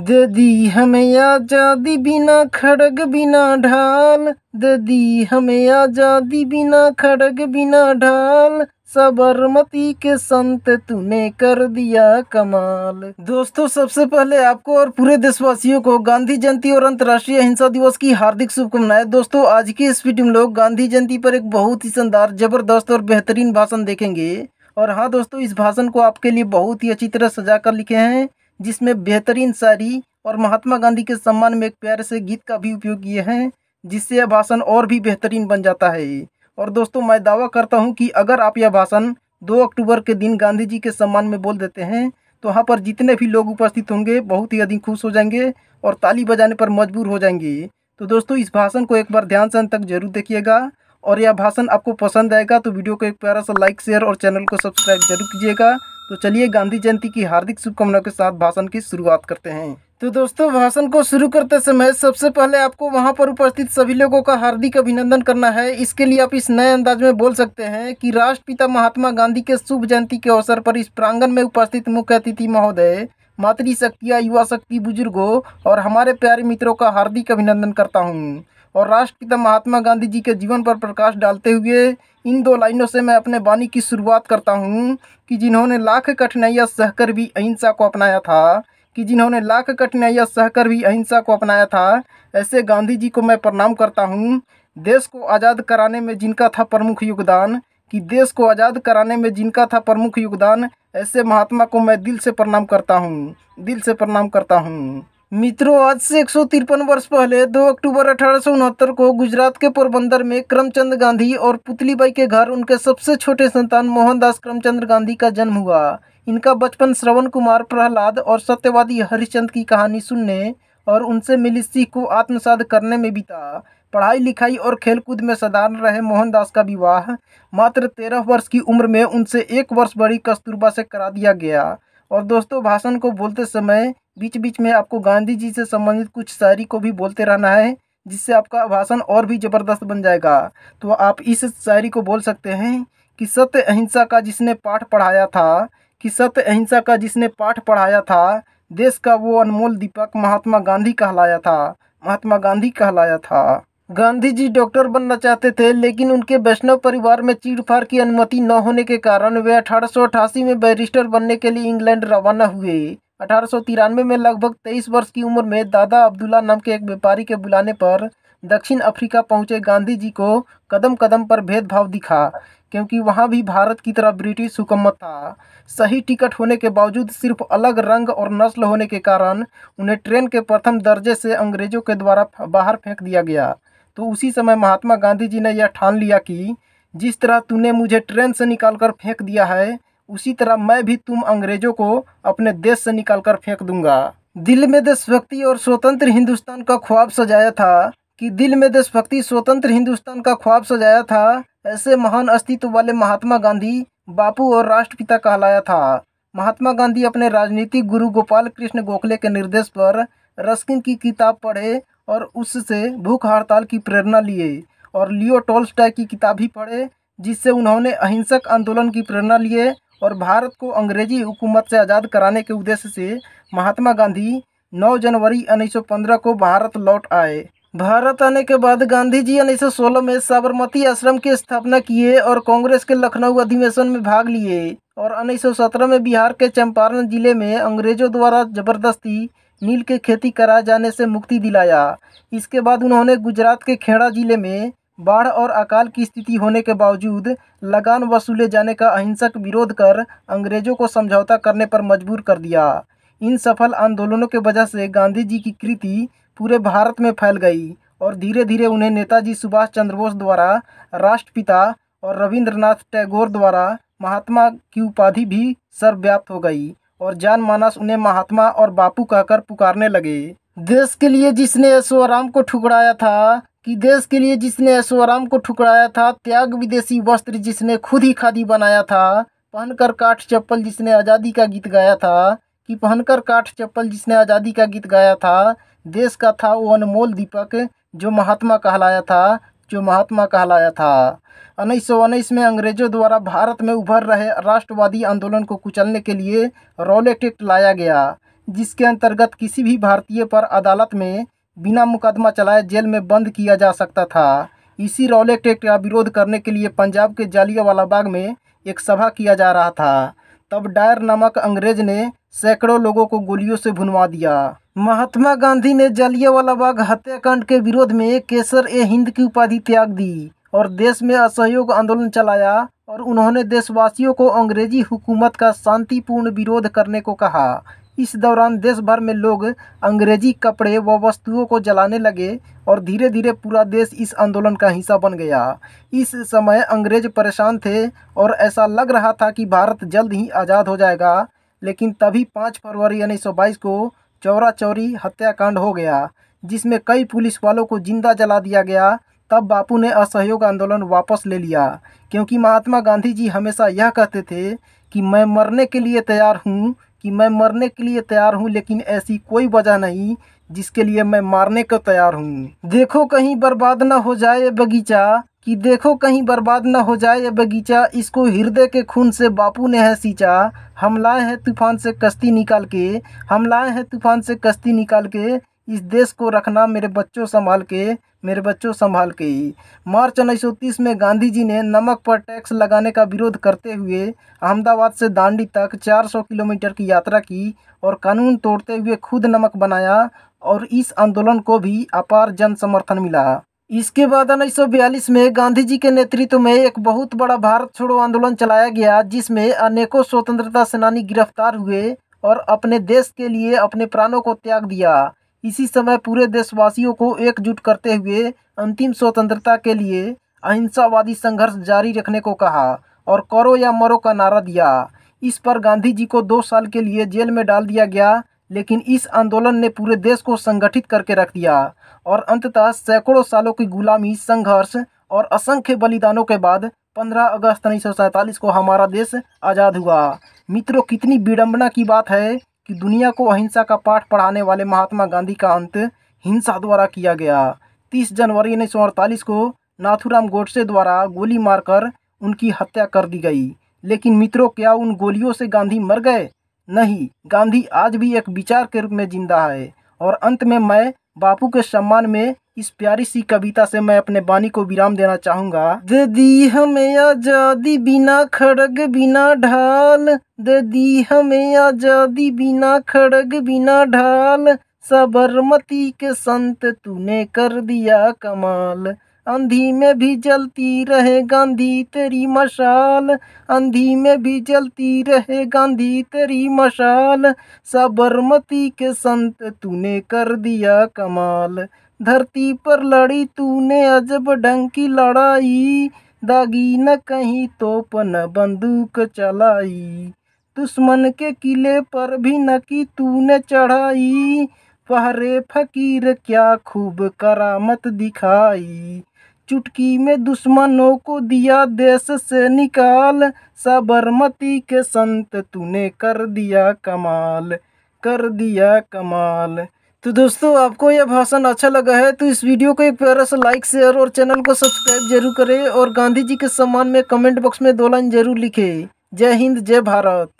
दे हमें आजादी बिना खड़ग बिना ढाल ददी दी हमें आजादी बिना खड़ग बिना ढाल साबरमती के संत तूने कर दिया कमाल दोस्तों सबसे पहले आपको और पूरे देशवासियों को गांधी जयंती और अंतर्राष्ट्रीय अहिंसा दिवस की हार्दिक शुभकामनाएं दोस्तों आज की इस वीडियो में लोग गांधी जयंती पर एक बहुत ही शानदार जबरदस्त और बेहतरीन भाषण देखेंगे और हाँ दोस्तों इस भाषण को आपके लिए बहुत ही अच्छी तरह सजा कर लिखे हैं जिसमें बेहतरीन शायरी और महात्मा गांधी के सम्मान में एक प्यारे से गीत का भी उपयोग किए हैं जिससे यह भाषण और भी बेहतरीन बन जाता है और दोस्तों मैं दावा करता हूँ कि अगर आप यह भाषण दो अक्टूबर के दिन गांधी जी के सम्मान में बोल देते हैं तो वहाँ पर जितने भी लोग उपस्थित होंगे बहुत ही अधिक खुश हो जाएंगे और ताली बजाने पर मजबूर हो जाएंगे तो दोस्तों इस भाषण को एक बार ध्यान से अंत तक जरूर देखिएगा और यह भाषण आपको पसंद आएगा तो वीडियो को एक प्यारा सा लाइक शेयर और चैनल को सब्सक्राइब जरूर कीजिएगा तो चलिए गांधी जयंती की हार्दिक शुभकामनाओं के साथ भाषण की शुरुआत करते हैं तो दोस्तों भाषण को शुरू करते समय सबसे पहले आपको वहां पर उपस्थित सभी लोगों का हार्दिक अभिनंदन करना है इसके लिए आप इस नए अंदाज में बोल सकते हैं कि राष्ट्रपिता महात्मा गांधी के शुभ जयंती के अवसर पर इस प्रांगण में उपस्थित मुख्य अतिथि महोदय मातृशक्तियाँ युवा शक्ति बुजुर्गों और हमारे प्यारे मित्रों का हार्दिक अभिनंदन करता हूँ और राष्ट्रपिता महात्मा गांधी जी के जीवन पर प्रकाश डालते हुए इन दो लाइनों से मैं अपने वाणी की शुरुआत करता हूँ कि जिन्होंने लाख कठिनाइयाँ सहकर भी अहिंसा को अपनाया था कि जिन्होंने लाख कठिनाइयाँ सहकर भी अहिंसा को अपनाया था ऐसे गांधी जी को मैं प्रणाम करता हूँ देश को आज़ाद कराने में जिनका था प्रमुख योगदान कि देश को आज़ाद कराने में जिनका था प्रमुख योगदान ऐसे महात्मा को मैं दिल से प्रणाम करता हूँ दिल से प्रणाम करता हूँ मित्रों आज से एक वर्ष पहले 2 अक्टूबर अठारह को गुजरात के पोरबंदर में करमचंद गांधी और पुतलीबाई के घर उनके सबसे छोटे संतान मोहनदास करमचंद गांधी का जन्म हुआ इनका बचपन श्रवण कुमार प्रहलाद और सत्यवादी हरिचंद की कहानी सुनने और उनसे मिली सीख को आत्मसात करने में बिता पढ़ाई लिखाई और खेलकूद में सदान रहे मोहनदास का विवाह मात्र तेरह वर्ष की उम्र में उनसे एक वर्ष बड़ी कस्तूरबा से करा दिया गया और दोस्तों भाषण को बोलते समय बीच बीच में आपको गांधी जी से संबंधित कुछ शायरी को भी बोलते रहना है जिससे आपका भाषण और भी ज़बरदस्त बन जाएगा तो आप इस शायरी को बोल सकते हैं कि सत्य अहिंसा का जिसने पाठ पढ़ाया था कि सत्य अहिंसा का जिसने पाठ पढ़ाया था देश का वो अनमोल दीपक महात्मा गांधी कहलाया था महात्मा गांधी कहलाया था गांधी जी डॉक्टर बनना चाहते थे लेकिन उनके वैष्णव परिवार में चीड़फाड़ की अनुमति न होने के कारण वे अठारह में बैरिस्टर बनने के लिए इंग्लैंड रवाना हुए अठारह में लगभग तेईस वर्ष की उम्र में दादा अब्दुल्ला नाम के एक व्यापारी के बुलाने पर दक्षिण अफ्रीका पहुंचे गांधी जी को कदम कदम पर भेदभाव दिखा क्योंकि वहां भी भारत की तरह ब्रिटिश हुकूमत था सही टिकट होने के बावजूद सिर्फ अलग रंग और नस्ल होने के कारण उन्हें ट्रेन के प्रथम दर्जे से अंग्रेजों के द्वारा बाहर फेंक दिया गया तो उसी समय महात्मा गांधी जी ने यह ठान लिया कि जिस तरह तूने मुझे ट्रेन से निकाल फेंक दिया है उसी तरह मैं भी तुम अंग्रेज़ों को अपने देश से निकालकर फेंक दूंगा दिल में देशभक्ति और स्वतंत्र हिंदुस्तान का ख्वाब सजाया था कि दिल में देशभक्ति स्वतंत्र हिंदुस्तान का ख्वाब सजाया था ऐसे महान अस्तित्व वाले महात्मा गांधी बापू और राष्ट्रपिता कहलाया था महात्मा गांधी अपने राजनीतिक गुरु गोपाल कृष्ण गोखले के निर्देश पर रस्किन की किताब पढ़े और उससे भूख हड़ताल की प्रेरणा लिए और लियो टोल्स्टाय की किताब भी पढ़े जिससे उन्होंने अहिंसक आंदोलन की प्रेरणा लिए और भारत को अंग्रेजी हुकूमत से आज़ाद कराने के उद्देश्य से महात्मा गांधी 9 जनवरी 1915 को भारत लौट आए भारत आने के बाद गांधी जी उन्नीस में साबरमती आश्रम की स्थापना किए और कांग्रेस के लखनऊ अधिवेशन में भाग लिए और 1917 में बिहार के चंपारण जिले में अंग्रेजों द्वारा जबरदस्ती नील के खेती कराए जाने से मुक्ति दिलाया इसके बाद उन्होंने गुजरात के खेड़ा जिले में बाढ़ और अकाल की स्थिति होने के बावजूद लगान वसूले जाने का अहिंसक विरोध कर अंग्रेजों को समझौता करने पर मजबूर कर दिया इन सफल आंदोलनों के वजह से गांधी जी की कृति पूरे भारत में फैल गई और धीरे धीरे उन्हें नेताजी सुभाष चंद्र बोस द्वारा राष्ट्रपिता और रविंद्रनाथ टैगोर द्वारा महात्मा की उपाधि भी सर्वव्याप्त हो गई और जान मानस उन्हें महात्मा और बापू कहकर पुकारने लगे देश के लिए जिसने यशोराम को ठुकराया था कि देश के लिए जिसने ऐश्वराम को ठुकराया था त्याग विदेशी वस्त्र जिसने खुद ही खादी बनाया था पहनकर काठ चप्पल जिसने आज़ादी का गीत गाया था कि पहनकर काठ चप्पल जिसने आज़ादी का गीत गाया था देश का था वो अनमोल दीपक जो महात्मा कहलाया था जो महात्मा कहलाया था उन्नीस सौ उन्नीस में अंग्रेजों द्वारा भारत में उभर रहे राष्ट्रवादी आंदोलन को कुचलने के लिए रॉलेट एक्ट लाया गया जिसके अंतर्गत किसी भी भारतीय पर अदालत में बिना मुकदमा चलाए जेल में बंद किया जा सकता था इसी रौलेट एक्ट का विरोध करने के लिए पंजाब के जालियावाला बाग में एक सभा किया जा रहा था तब डायर नामक अंग्रेज ने सैकड़ों लोगों को गोलियों से भुनवा दिया महात्मा गांधी ने जालियावाला बाग हत्याकांड के विरोध में केसर ए हिंद की उपाधि त्याग दी और देश में असहयोग आंदोलन चलाया और उन्होंने देशवासियों को अंग्रेजी हुकूमत का शांतिपूर्ण विरोध करने को कहा इस दौरान देश भर में लोग अंग्रेजी कपड़े व वस्तुओं को जलाने लगे और धीरे धीरे पूरा देश इस आंदोलन का हिस्सा बन गया इस समय अंग्रेज परेशान थे और ऐसा लग रहा था कि भारत जल्द ही आज़ाद हो जाएगा लेकिन तभी पाँच फरवरी उन्नीस को चौरा चौरी हत्याकांड हो गया जिसमें कई पुलिस वालों को जिंदा जला दिया गया तब बापू ने असहयोग आंदोलन वापस ले लिया क्योंकि महात्मा गांधी जी हमेशा यह कहते थे कि मैं मरने के लिए तैयार हूँ कि मैं मरने के लिए तैयार हूँ लेकिन ऐसी कोई वजह नहीं जिसके लिए मैं मारने को तैयार हूँ देखो कहीं बर्बाद न हो जाए बगीचा कि देखो कहीं बर्बाद न हो जाए ये बगीचा इसको हृदय के खून से बापू ने है सींचा हम लाए हैं तूफान से कश्ती निकाल के हम लाए हैं तूफान से कश्ती निकाल के इस देश को रखना मेरे बच्चों संभाल के मेरे बच्चों संभाल के ही मार्च उन्नीस में गांधी जी ने नमक पर टैक्स लगाने का विरोध करते हुए अहमदाबाद से दांडी तक 400 किलोमीटर की यात्रा की और कानून तोड़ते हुए खुद नमक बनाया और इस आंदोलन को भी अपार जन समर्थन मिला इसके बाद उन्नीस में गांधी जी के नेतृत्व में एक बहुत बड़ा भारत छोड़ो आंदोलन चलाया गया जिसमें अनेकों स्वतंत्रता सेनानी गिरफ्तार हुए और अपने देश के लिए अपने प्राणों को त्याग दिया इसी समय पूरे देशवासियों को एकजुट करते हुए अंतिम स्वतंत्रता के लिए अहिंसावादी संघर्ष जारी रखने को कहा और करो या मरो का नारा दिया इस पर गांधी जी को दो साल के लिए जेल में डाल दिया गया लेकिन इस आंदोलन ने पूरे देश को संगठित करके रख दिया और अंततः सैकड़ों सालों की गुलामी संघर्ष और असंख्य बलिदानों के बाद 15 अगस्त उन्नीस को हमारा देश आज़ाद हुआ मित्रों कितनी विडम्बना की बात है कि दुनिया को अहिंसा का पाठ पढ़ाने वाले महात्मा गांधी का अंत हिंसा द्वारा किया गया तीस जनवरी उन्नीस को नाथुराम गोडसे द्वारा गोली मारकर उनकी हत्या कर दी गई लेकिन मित्रों क्या उन गोलियों से गांधी मर गए नहीं गांधी आज भी एक विचार के रूप में जिंदा है और अंत में मैं बापू के सम्मान में इस प्यारी सी कविता से मैं अपने बानी को विराम देना चाहूंगा दे दी हमें आजादी बिना खड़ग बिना ढाल दे दी हमें आजादी बिना खड़ग बिना ढाल साबरमती के संत तूने कर दिया कमाल अंधी में भी जलती रहे गांधी तेरी मशाल अंधी में भी जलती रहे गांधी तेरी मशाल साबरमती के संत तूने कर दिया कमाल धरती पर लड़ी तूने अजब ढंग की लड़ाई दागी न कहीं तोप न बंदूक चलाई दुश्मन के किले पर भी न की तूने चढ़ाई पहरे फकीर क्या खूब करामत दिखाई चुटकी में दुश्मनों को दिया देश से निकाल साबरमती के संत तूने कर दिया कमाल कर दिया कमाल तो दोस्तों आपको यह भाषण अच्छा लगा है तो इस वीडियो को एक प्यारा सा लाइक शेयर और चैनल को सब्सक्राइब जरूर करें और गांधी जी के सम्मान में कमेंट बॉक्स में दो लाइन जरूर लिखें जय हिंद जय भारत